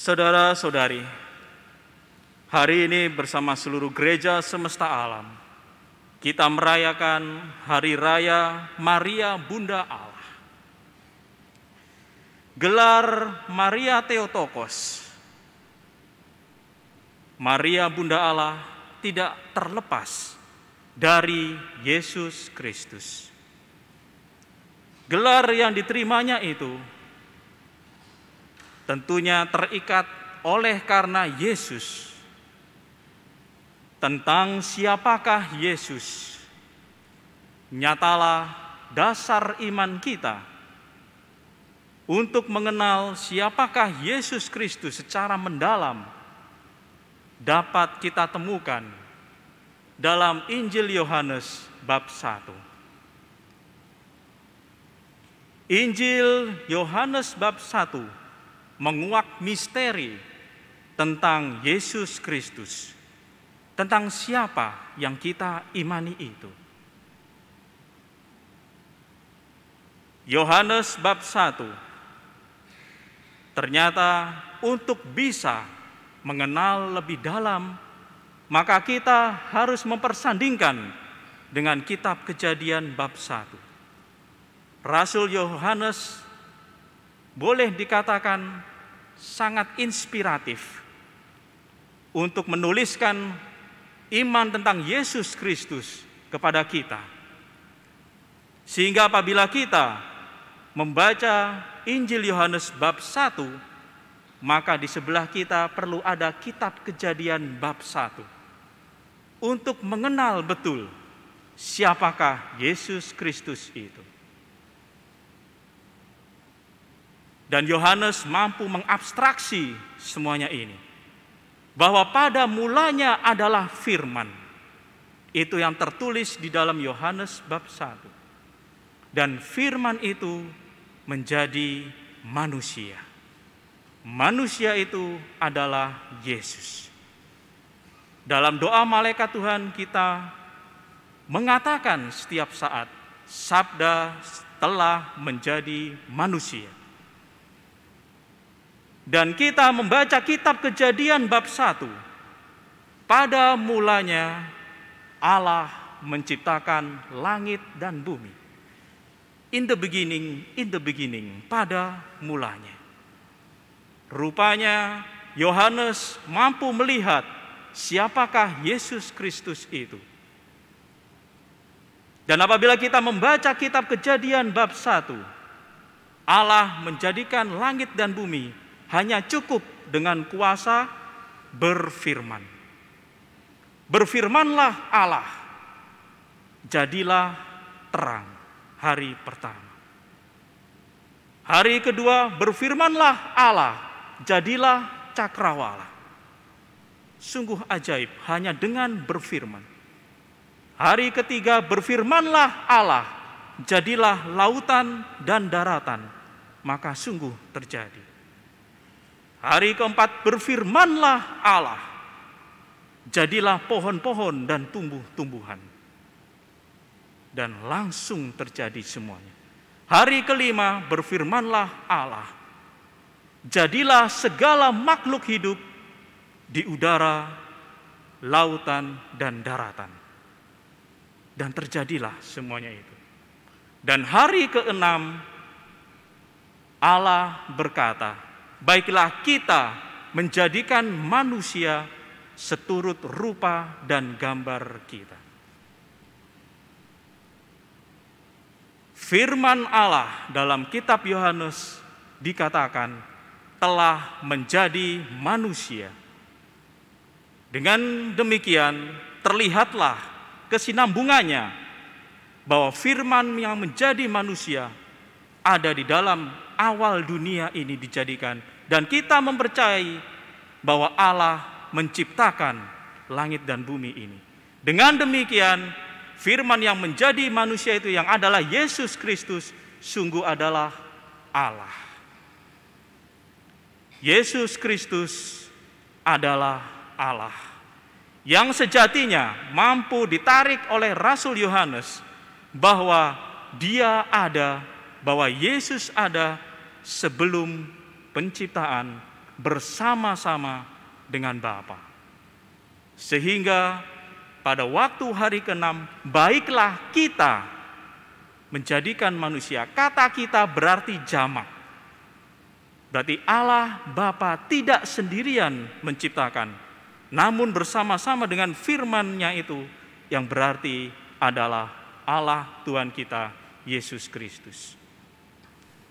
Saudara-saudari, hari ini bersama seluruh gereja semesta alam, kita merayakan Hari Raya Maria Bunda Allah. Gelar Maria Theotokos, Maria Bunda Allah tidak terlepas dari Yesus Kristus. Gelar yang diterimanya itu tentunya terikat oleh karena Yesus tentang siapakah Yesus. Nyatalah dasar iman kita untuk mengenal siapakah Yesus Kristus secara mendalam dapat kita temukan dalam Injil Yohanes bab 1. Injil Yohanes bab 1 menguak misteri tentang Yesus Kristus, tentang siapa yang kita imani itu. Yohanes bab 1 ternyata untuk bisa mengenal lebih dalam maka kita harus mempersandingkan dengan kitab Kejadian bab 1. Rasul Yohanes boleh dikatakan sangat inspiratif untuk menuliskan iman tentang Yesus Kristus kepada kita. Sehingga apabila kita membaca Injil Yohanes bab 1, maka di sebelah kita perlu ada kitab kejadian bab 1 untuk mengenal betul siapakah Yesus Kristus itu. Dan Yohanes mampu mengabstraksi semuanya ini. Bahwa pada mulanya adalah firman. Itu yang tertulis di dalam Yohanes bab 1. Dan firman itu menjadi manusia. Manusia itu adalah Yesus. Dalam doa malaikat Tuhan kita mengatakan setiap saat sabda telah menjadi manusia dan kita membaca kitab Kejadian bab 1. Pada mulanya Allah menciptakan langit dan bumi. In the beginning, in the beginning, pada mulanya. Rupanya Yohanes mampu melihat siapakah Yesus Kristus itu. Dan apabila kita membaca kitab Kejadian bab 1, Allah menjadikan langit dan bumi hanya cukup dengan kuasa berfirman. Berfirmanlah Allah, jadilah terang hari pertama. Hari kedua berfirmanlah Allah, jadilah cakrawala. Sungguh ajaib hanya dengan berfirman. Hari ketiga berfirmanlah Allah, jadilah lautan dan daratan. Maka sungguh terjadi. Hari keempat berfirmanlah Allah. Jadilah pohon-pohon dan tumbuh-tumbuhan. Dan langsung terjadi semuanya. Hari kelima berfirmanlah Allah. Jadilah segala makhluk hidup di udara, lautan, dan daratan. Dan terjadilah semuanya itu. Dan hari keenam Allah berkata, baiklah kita menjadikan manusia seturut rupa dan gambar kita. Firman Allah dalam kitab Yohanes dikatakan telah menjadi manusia. Dengan demikian terlihatlah kesinambungannya bahwa firman yang menjadi manusia ada di dalam awal dunia ini dijadikan dan kita mempercayai bahwa Allah menciptakan langit dan bumi ini. Dengan demikian, firman yang menjadi manusia itu yang adalah Yesus Kristus sungguh adalah Allah. Yesus Kristus adalah Allah yang sejatinya mampu ditarik oleh Rasul Yohanes bahwa dia ada, bahwa Yesus ada sebelum penciptaan bersama-sama dengan Bapa. Sehingga pada waktu hari keenam, baiklah kita menjadikan manusia. Kata kita berarti jamak. Berarti Allah Bapa tidak sendirian menciptakan, namun bersama-sama dengan firman-Nya itu yang berarti adalah Allah Tuhan kita Yesus Kristus.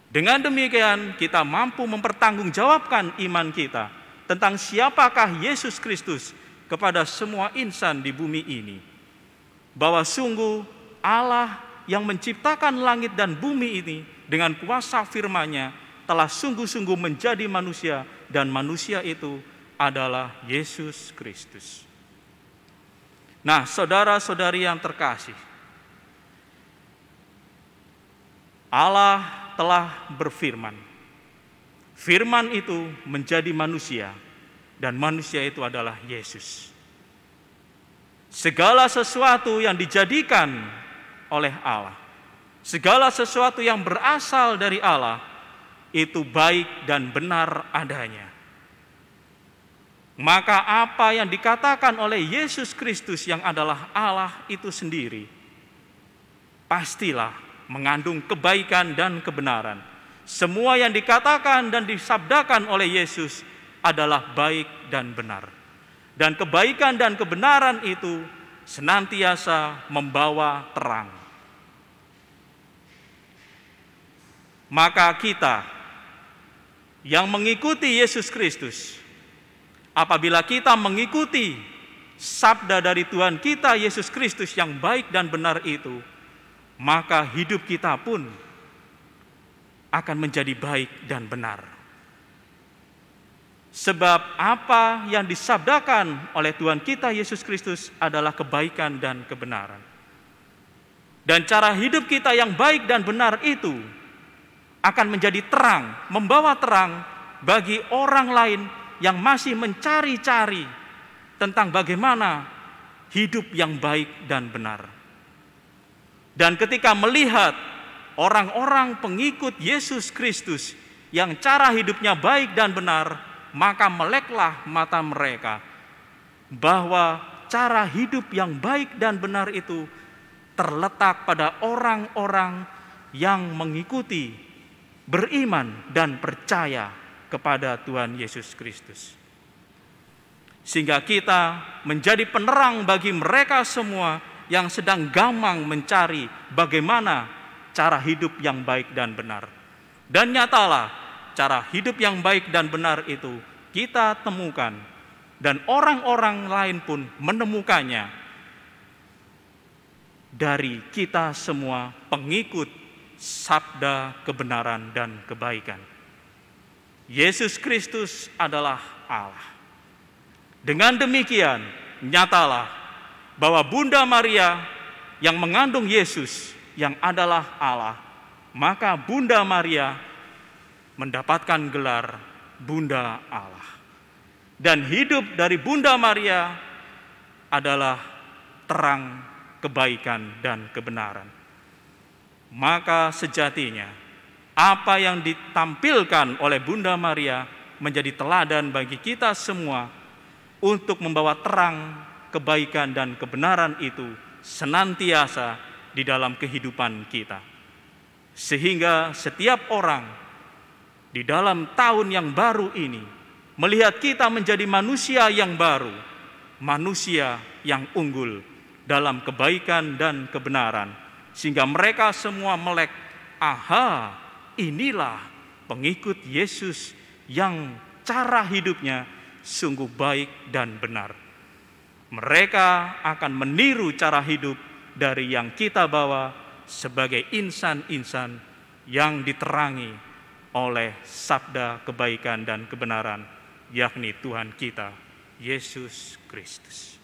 Dengan demikian, kita mampu mempertanggungjawabkan iman kita tentang siapakah Yesus Kristus kepada semua insan di bumi ini, bahwa sungguh Allah yang menciptakan langit dan bumi ini dengan kuasa firman-Nya telah sungguh-sungguh menjadi manusia, dan manusia itu adalah Yesus Kristus. Nah, saudara-saudari yang terkasih, Allah telah berfirman. Firman itu menjadi manusia dan manusia itu adalah Yesus. Segala sesuatu yang dijadikan oleh Allah, segala sesuatu yang berasal dari Allah itu baik dan benar adanya. Maka apa yang dikatakan oleh Yesus Kristus yang adalah Allah itu sendiri pastilah mengandung kebaikan dan kebenaran. Semua yang dikatakan dan disabdakan oleh Yesus adalah baik dan benar. Dan kebaikan dan kebenaran itu senantiasa membawa terang. Maka kita yang mengikuti Yesus Kristus, apabila kita mengikuti sabda dari Tuhan kita Yesus Kristus yang baik dan benar itu, maka hidup kita pun akan menjadi baik dan benar. Sebab apa yang disabdakan oleh Tuhan kita Yesus Kristus adalah kebaikan dan kebenaran. Dan cara hidup kita yang baik dan benar itu akan menjadi terang, membawa terang bagi orang lain yang masih mencari-cari tentang bagaimana hidup yang baik dan benar. Dan ketika melihat orang-orang pengikut Yesus Kristus yang cara hidupnya baik dan benar, maka meleklah mata mereka bahwa cara hidup yang baik dan benar itu terletak pada orang-orang yang mengikuti, beriman, dan percaya kepada Tuhan Yesus Kristus, sehingga kita menjadi penerang bagi mereka semua yang sedang gamang mencari bagaimana cara hidup yang baik dan benar. Dan nyatalah cara hidup yang baik dan benar itu kita temukan dan orang-orang lain pun menemukannya dari kita semua pengikut sabda kebenaran dan kebaikan. Yesus Kristus adalah Allah. Dengan demikian, nyatalah bahwa Bunda Maria yang mengandung Yesus yang adalah Allah, maka Bunda Maria mendapatkan gelar Bunda Allah. Dan hidup dari Bunda Maria adalah terang kebaikan dan kebenaran. Maka sejatinya apa yang ditampilkan oleh Bunda Maria menjadi teladan bagi kita semua untuk membawa terang kebaikan dan kebenaran itu senantiasa di dalam kehidupan kita. Sehingga setiap orang di dalam tahun yang baru ini melihat kita menjadi manusia yang baru, manusia yang unggul dalam kebaikan dan kebenaran. Sehingga mereka semua melek, aha inilah pengikut Yesus yang cara hidupnya sungguh baik dan benar. Mereka akan meniru cara hidup dari yang kita bawa sebagai insan-insan yang diterangi oleh sabda kebaikan dan kebenaran, yakni Tuhan kita, Yesus Kristus.